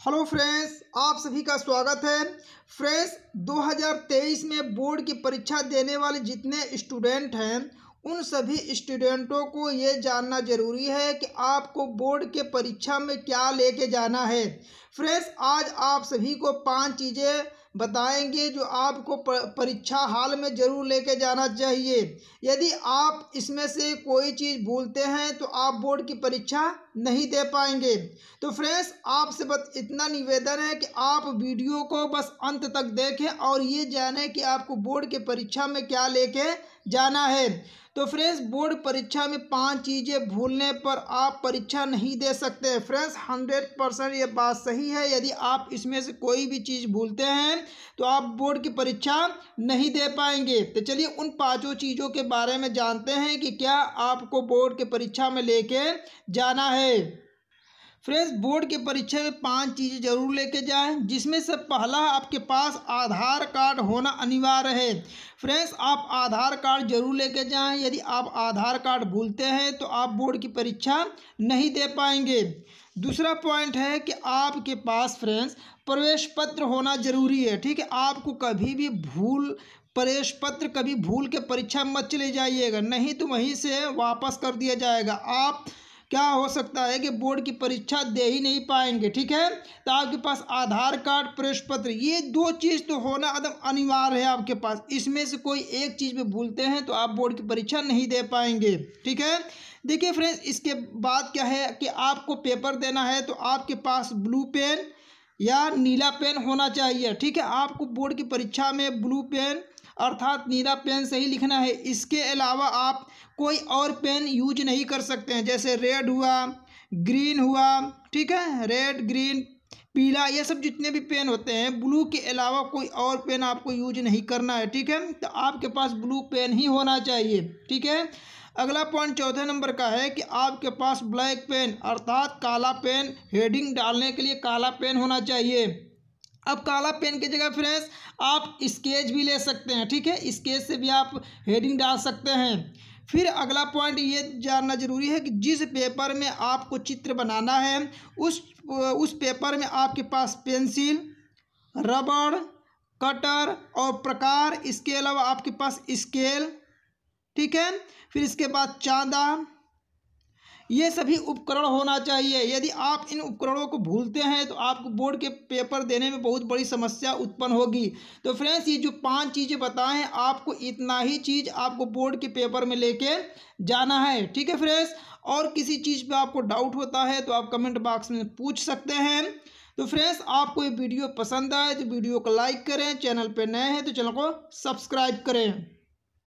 hello friends आप सभी का स्वागत है फ्रेंड्स 2023 में बोर्ड की परीक्षा देने वाले जितने स्टूडेंट हैं उन सभी स्टूडेंटों को ये जानना जरूरी है कि आपको बोर्ड के परीक्षा में क्या लेके जाना है फ्रेंड्स आज आप सभी को पांच चीज़ें बताएंगे जो आपको परीक्षा हाल में ज़रूर लेके जाना चाहिए यदि आप इसमें से कोई चीज़ भूलते हैं तो आप बोर्ड की परीक्षा नहीं दे पाएंगे तो फ्रेंड्स आपसे बस इतना निवेदन है कि आप वीडियो को बस अंत तक देखें और ये जानें कि आपको बोर्ड के परीक्षा में क्या लेके जाना है तो फ्रेंड्स बोर्ड परीक्षा में पांच चीज़ें भूलने पर आप परीक्षा नहीं दे सकते फ्रेंड्स हंड्रेड परसेंट ये बात सही है यदि आप इसमें से कोई भी चीज़ भूलते हैं तो आप बोर्ड की परीक्षा नहीं दे पाएंगे तो चलिए उन पांचों चीज़ों के बारे में जानते हैं कि क्या आपको बोर्ड की परीक्षा में लेके जाना है फ्रेंड्स बोर्ड की परीक्षा में पांच चीज़ें जरूर लेके जाएं जिसमें से पहला आपके पास आधार कार्ड होना अनिवार्य है फ्रेंड्स आप आधार कार्ड जरूर लेके जाएं यदि आप आधार कार्ड भूलते हैं तो आप बोर्ड की परीक्षा नहीं दे पाएंगे दूसरा पॉइंट है कि आपके पास फ्रेंड्स प्रवेश पत्र होना जरूरी है ठीक है आपको कभी भी भूल प्रवेश पत्र कभी भूल के परीक्षा मत चले जाइएगा नहीं तो वहीं से वापस कर दिया जाएगा आप क्या हो सकता है कि बोर्ड की परीक्षा दे ही नहीं पाएंगे ठीक है तो आपके पास आधार कार्ड प्रवेश पत्र ये दो चीज़ तो होना एकदम अनिवार्य है आपके पास इसमें से कोई एक चीज़ में भूलते हैं तो आप बोर्ड की परीक्षा नहीं दे पाएंगे ठीक है देखिए फ्रेंड्स इसके बाद क्या है कि आपको पेपर देना है तो आपके पास ब्लू पेन या नीला पेन होना चाहिए ठीक है आपको बोर्ड की परीक्षा में ब्लू पेन अर्थात नीला पेन से ही लिखना है इसके अलावा आप कोई और पेन यूज नहीं कर सकते हैं जैसे रेड हुआ ग्रीन हुआ ठीक है रेड ग्रीन पीला ये सब जितने भी पेन होते हैं ब्लू के अलावा कोई और पेन आपको यूज नहीं करना है ठीक है तो आपके पास ब्लू पेन ही होना चाहिए ठीक है अगला पॉइंट चौथे नंबर का है कि आपके पास ब्लैक पेन अर्थात काला पेन हेडिंग डालने के लिए काला पेन होना चाहिए अब काला पेन की जगह फ्रेंड्स आप स्केच भी ले सकते हैं ठीक है स्केच से भी आप हेडिंग डाल सकते हैं फिर अगला पॉइंट ये जानना जरूरी है कि जिस पेपर में आपको चित्र बनाना है उस उस पेपर में आपके पास पेंसिल रबड़ कटर और प्रकार इसके अलावा आपके पास स्केल ठीक है फिर इसके बाद चांदा ये सभी उपकरण होना चाहिए यदि आप इन उपकरणों को भूलते हैं तो आपको बोर्ड के पेपर देने में बहुत बड़ी समस्या उत्पन्न होगी तो फ्रेंड्स ये जो पांच चीज़ें बताएं आपको इतना ही चीज़ आपको बोर्ड के पेपर में लेके जाना है ठीक है फ्रेंड्स और किसी चीज़ पे आपको डाउट होता है तो आप कमेंट बॉक्स में पूछ सकते हैं तो फ्रेंड्स आपको ये वीडियो पसंद आए तो वीडियो को लाइक करें चैनल पर नए हैं तो चैनल को सब्सक्राइब करें